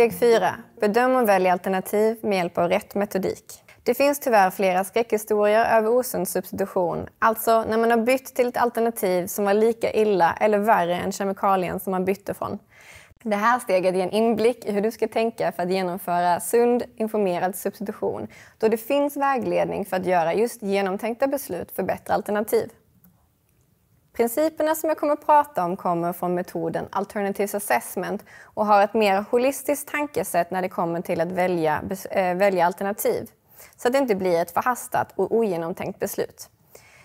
Steg 4. Bedöm och välj alternativ med hjälp av rätt metodik. Det finns tyvärr flera skräckhistorier över osund substitution, alltså när man har bytt till ett alternativ som var lika illa eller värre än kemikalien som man bytte från. Det här steget ger en inblick i hur du ska tänka för att genomföra sund, informerad substitution, då det finns vägledning för att göra just genomtänkta beslut för bättre alternativ. Principerna som jag kommer att prata om kommer från metoden Alternative Assessment och har ett mer holistiskt tankesätt när det kommer till att välja, eh, välja alternativ så att det inte blir ett förhastat och ogenomtänkt beslut.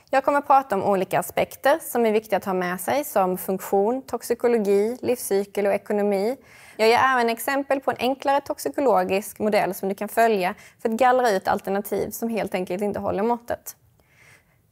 Jag kommer att prata om olika aspekter som är viktiga att ha med sig som funktion, toxikologi, livscykel och ekonomi. Jag ger även exempel på en enklare toxikologisk modell som du kan följa för att gallra ut alternativ som helt enkelt inte håller måttet.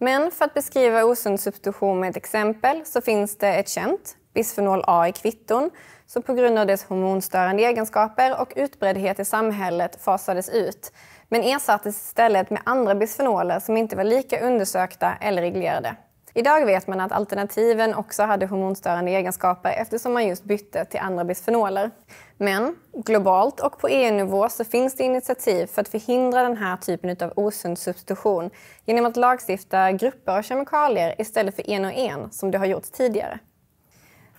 Men för att beskriva osund substitution med ett exempel så finns det ett känt, bisfenol A i kvitton, som på grund av dess hormonstörande egenskaper och utbreddhet i samhället fasades ut, men ersattes istället med andra bisfenoler som inte var lika undersökta eller reglerade. Idag vet man att alternativen också hade hormonstörande egenskaper eftersom man just bytte till andra bisfenoler. Men globalt och på EU-nivå så finns det initiativ för att förhindra den här typen av osund substitution genom att lagstifta grupper av kemikalier istället för en och en som det har gjorts tidigare.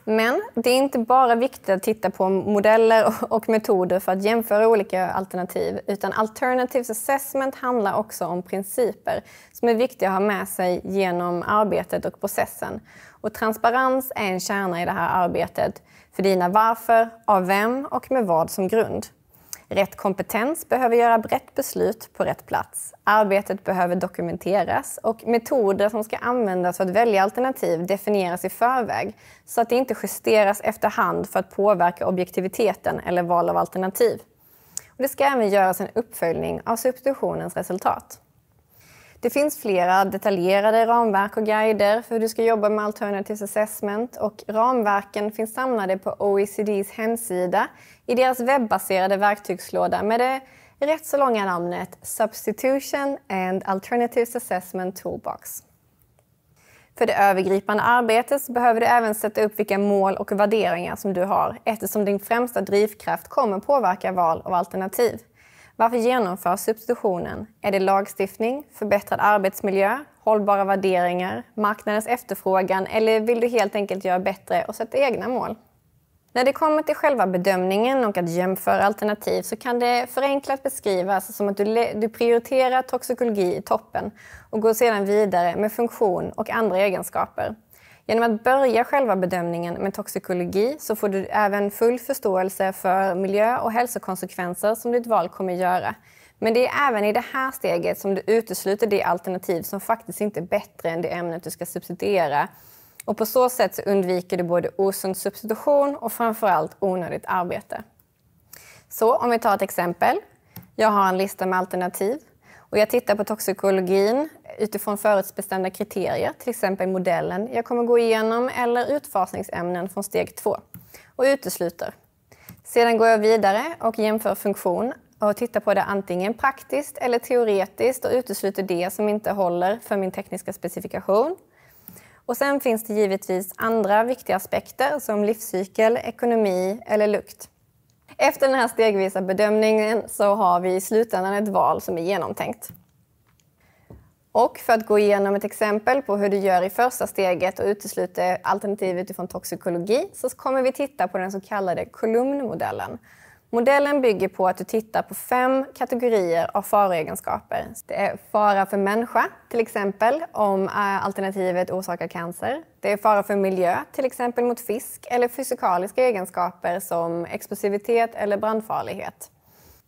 Men det är inte bara viktigt att titta på modeller och metoder för att jämföra olika alternativ, utan Alternatives Assessment handlar också om principer som är viktiga att ha med sig genom arbetet och processen. Och transparens är en kärna i det här arbetet för dina varför, av vem och med vad som grund. Rätt kompetens behöver göra rätt beslut på rätt plats. Arbetet behöver dokumenteras och metoder som ska användas för att välja alternativ definieras i förväg så att det inte justeras efterhand för att påverka objektiviteten eller val av alternativ. Och det ska även göras en uppföljning av substitutionens resultat. Det finns flera detaljerade ramverk och guider för hur du ska jobba med Alternatives Assessment och ramverken finns samlade på OECDs hemsida i deras webbaserade verktygslåda med det rätt så långa namnet Substitution and Alternatives Assessment Toolbox. För det övergripande arbetet behöver du även sätta upp vilka mål och värderingar som du har eftersom din främsta drivkraft kommer påverka val av alternativ. Varför genomförs substitutionen? Är det lagstiftning, förbättrad arbetsmiljö, hållbara värderingar, marknadens efterfrågan eller vill du helt enkelt göra bättre och sätta egna mål? När det kommer till själva bedömningen och att jämföra alternativ så kan det förenklat beskrivas som att du, du prioriterar toxikologi i toppen och går sedan vidare med funktion och andra egenskaper. Genom att börja själva bedömningen med toxikologi så får du även full förståelse för miljö och hälsokonsekvenser som ditt val kommer att göra. Men det är även i det här steget som du utesluter det alternativ som faktiskt inte är bättre än det ämnet du ska substituera. Och på så sätt undviker du både osund substitution och framförallt onödigt arbete. Så om vi tar ett exempel. Jag har en lista med alternativ och jag tittar på toxikologin utifrån förutsbestämda kriterier, till exempel modellen jag kommer gå igenom eller utfasningsämnen från steg 2 och utesluter. Sedan går jag vidare och jämför funktion och tittar på det antingen praktiskt eller teoretiskt och utesluter det som inte håller för min tekniska specifikation. Och sen finns det givetvis andra viktiga aspekter som livscykel, ekonomi eller lukt. Efter den här stegvisa bedömningen så har vi i slutändan ett val som är genomtänkt. Och för att gå igenom ett exempel på hur du gör i första steget och utesluter alternativ utifrån toxikologi så kommer vi titta på den så kallade kolumnmodellen. Modellen bygger på att du tittar på fem kategorier av faroegenskaper. Det är fara för människa, till exempel om eh, alternativet orsakar cancer. Det är fara för miljö, till exempel mot fisk eller fysikaliska egenskaper som explosivitet eller brandfarlighet.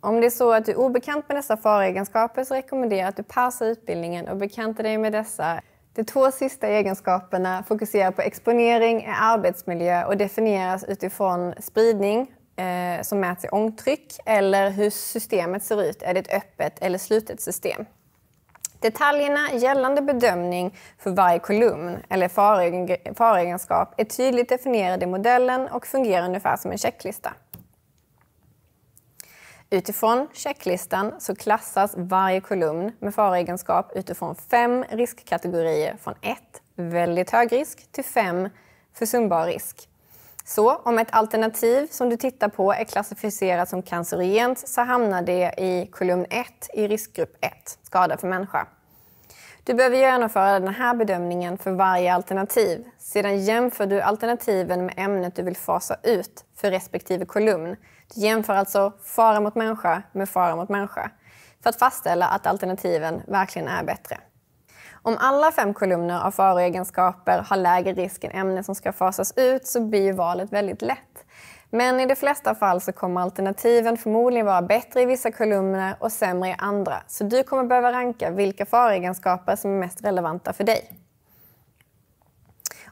Om det är så att du är obekant med dessa faregenskaper så rekommenderar jag att du pausar utbildningen och bekantar dig med dessa. De två sista egenskaperna fokuserar på exponering i arbetsmiljö och definieras utifrån spridning eh, som mäts i ångtryck eller hur systemet ser ut. Är det ett öppet eller slutet system? Detaljerna gällande bedömning för varje kolumn eller faregenskap är tydligt definierade i modellen och fungerar ungefär som en checklista. Utifrån checklistan så klassas varje kolumn med faroegenskap utifrån fem riskkategorier från 1 väldigt hög risk till 5 försumbar risk. Så om ett alternativ som du tittar på är klassificerat som cancerogent så hamnar det i kolumn 1 i riskgrupp 1, skada för människa. Du behöver genomföra den här bedömningen för varje alternativ. Sedan jämför du alternativen med ämnet du vill fasa ut för respektive kolumn. Du jämför alltså fara mot människa med fara mot människa för att fastställa att alternativen verkligen är bättre. Om alla fem kolumner av faroegenskaper har lägre risk än ämnen som ska fasas ut så blir valet väldigt lätt. Men i de flesta fall så kommer alternativen förmodligen vara bättre i vissa kolumner och sämre i andra, så du kommer behöva ranka vilka faroegenskaper som är mest relevanta för dig.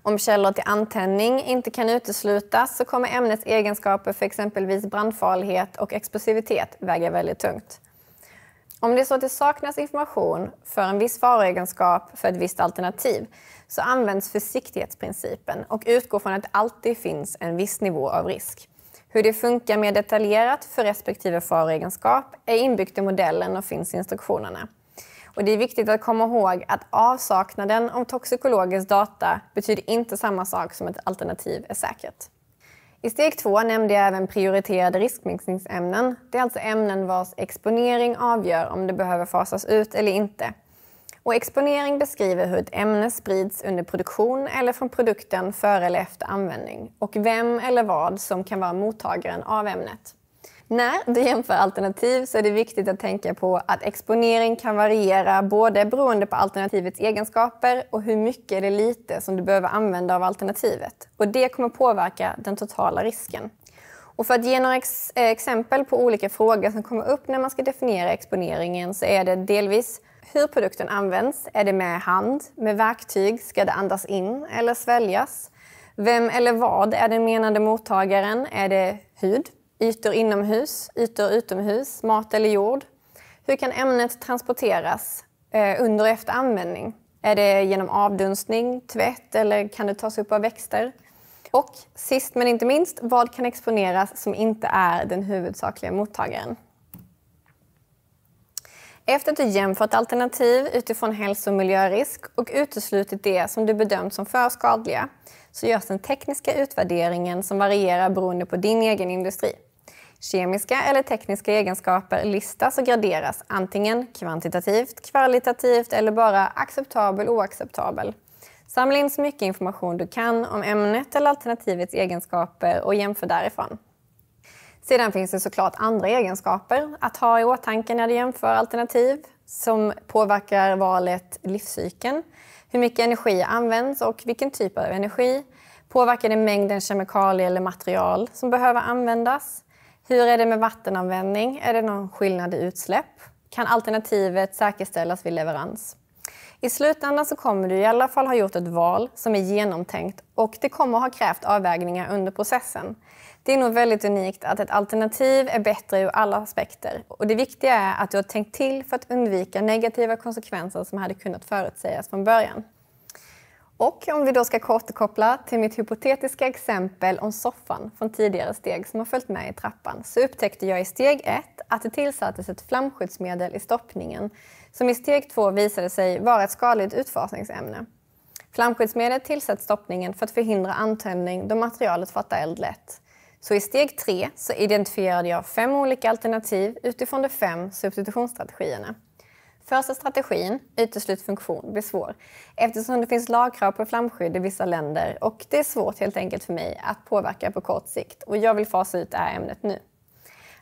Om källor till antändning inte kan uteslutas så kommer ämnets egenskaper för exempelvis brandfarlighet och explosivitet väga väldigt tungt. Om det är så att det saknas information för en viss faroegenskap för ett visst alternativ så används försiktighetsprincipen och utgår från att det alltid finns en viss nivå av risk. Hur det funkar mer detaljerat för respektive faroegenskap är inbyggt i modellen och finns i instruktionerna. Och det är viktigt att komma ihåg att avsaknaden av toxikologisk data betyder inte samma sak som ett alternativ är säkert. I steg två nämnde jag även prioriterade riskminskningsämnen. Det är alltså ämnen vars exponering avgör om det behöver fasas ut eller inte. Och exponering beskriver hur ett ämne sprids under produktion eller från produkten före eller efter användning och vem eller vad som kan vara mottagaren av ämnet. När du jämför alternativ så är det viktigt att tänka på att exponering kan variera både beroende på alternativets egenskaper och hur mycket eller lite som du behöver använda av alternativet. Och det kommer påverka den totala risken. Och för att ge några ex eh, exempel på olika frågor som kommer upp när man ska definiera exponeringen så är det delvis hur produkten används. Är det med hand? Med verktyg? Ska det andas in eller sväljas? Vem eller vad är den menande mottagaren? Är det hud? Ytor inomhus, ytor utomhus, mat eller jord. Hur kan ämnet transporteras eh, under och efter användning? Är det genom avdunstning, tvätt eller kan det tas upp av växter? Och sist men inte minst, vad kan exponeras som inte är den huvudsakliga mottagaren? Efter att du jämfört alternativ utifrån hälso och miljörisk och uteslutit det som du bedömt som för skadliga så görs den tekniska utvärderingen som varierar beroende på din egen industri. Kemiska eller tekniska egenskaper listas och graderas antingen kvantitativt, kvalitativt eller bara acceptabel oacceptabel. Samla in så mycket information du kan om ämnet eller alternativets egenskaper och jämför därifrån. Sedan finns det såklart andra egenskaper att ha i åtanke när du jämför alternativ som påverkar valet livscykeln. Hur mycket energi används och vilken typ av energi. Påverkar det mängden kemikalier eller material som behöver användas? Hur är det med vattenanvändning? Är det någon skillnad i utsläpp? Kan alternativet säkerställas vid leverans? I slutändan så kommer du i alla fall ha gjort ett val som är genomtänkt och det kommer ha krävt avvägningar under processen. Det är nog väldigt unikt att ett alternativ är bättre ur alla aspekter och det viktiga är att du har tänkt till för att undvika negativa konsekvenser som hade kunnat förutsägas från början. Och om vi då ska återkoppla till mitt hypotetiska exempel om soffan från tidigare steg som har följt med i trappan så upptäckte jag i steg 1 att det tillsattes ett flamskyddsmedel i stoppningen som i steg 2 visade sig vara ett skadligt utfasningsämne. Flamskyddsmedlet tillsätts stoppningen för att förhindra antändning då materialet fattar eld lätt. Så i steg 3 så identifierade jag fem olika alternativ utifrån de fem substitutionsstrategierna. Första strategin, uteslut funktion, blir svår eftersom det finns lagkrav på flamskydd i vissa länder och det är svårt helt enkelt för mig att påverka på kort sikt och jag vill fasa ut det här ämnet nu.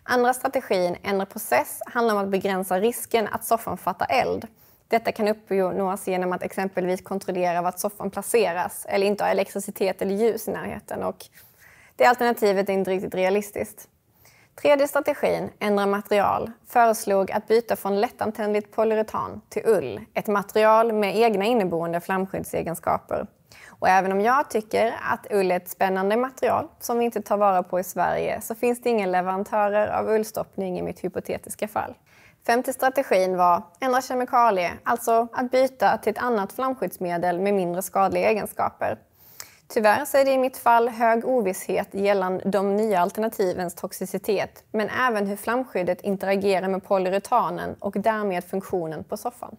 Andra strategin, ändra process, handlar om att begränsa risken att soffan fattar eld. Detta kan uppnås genom att exempelvis kontrollera vart soffan placeras eller inte ha elektricitet eller ljus i närheten och det alternativet är inte riktigt realistiskt. Tredje strategin, Ändra material, föreslog att byta från lättantändligt polyuretan till ull, ett material med egna inneboende flamskyddsegenskaper. Och även om jag tycker att ull är ett spännande material som vi inte tar vara på i Sverige så finns det inga leverantörer av ullstoppning i mitt hypotetiska fall. Femte strategin var ändra kemikalie, alltså att byta till ett annat flamskyddsmedel med mindre skadliga egenskaper. Tyvärr så är det i mitt fall hög ovisshet gällande de nya alternativens toxicitet, men även hur flamskyddet interagerar med polyuretanen och därmed funktionen på soffan.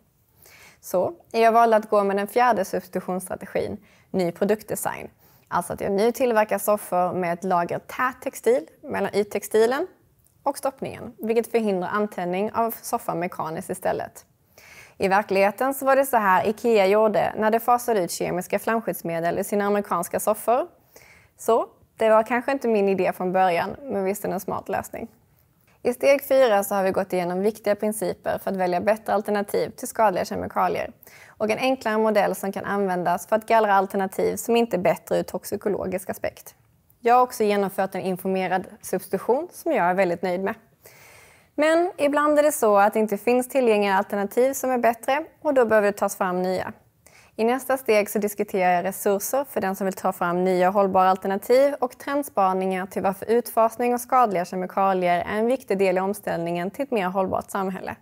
Så jag valde att gå med den fjärde substitutionsstrategin, ny produktdesign. Alltså att jag nu tillverkar soffor med ett lager tät textil mellan yttextilen och stoppningen, vilket förhindrar antändning av soffan mekaniskt istället. I verkligheten så var det så här IKEA gjorde när de fasade ut kemiska flamskyddsmedel i sina amerikanska soffor. Så det var kanske inte min idé från början, men visst är det en smart lösning. I steg fyra så har vi gått igenom viktiga principer för att välja bättre alternativ till skadliga kemikalier och en enklare modell som kan användas för att gallra alternativ som inte är bättre ur toxikologisk aspekt. Jag har också genomfört en informerad substitution som jag är väldigt nöjd med. Men ibland är det så att det inte finns tillgängliga alternativ som är bättre och då behöver det tas fram nya. I nästa steg så diskuterar jag resurser för den som vill ta fram nya hållbara alternativ och trendspaningar till varför utfasning av skadliga kemikalier är en viktig del i omställningen till ett mer hållbart samhälle.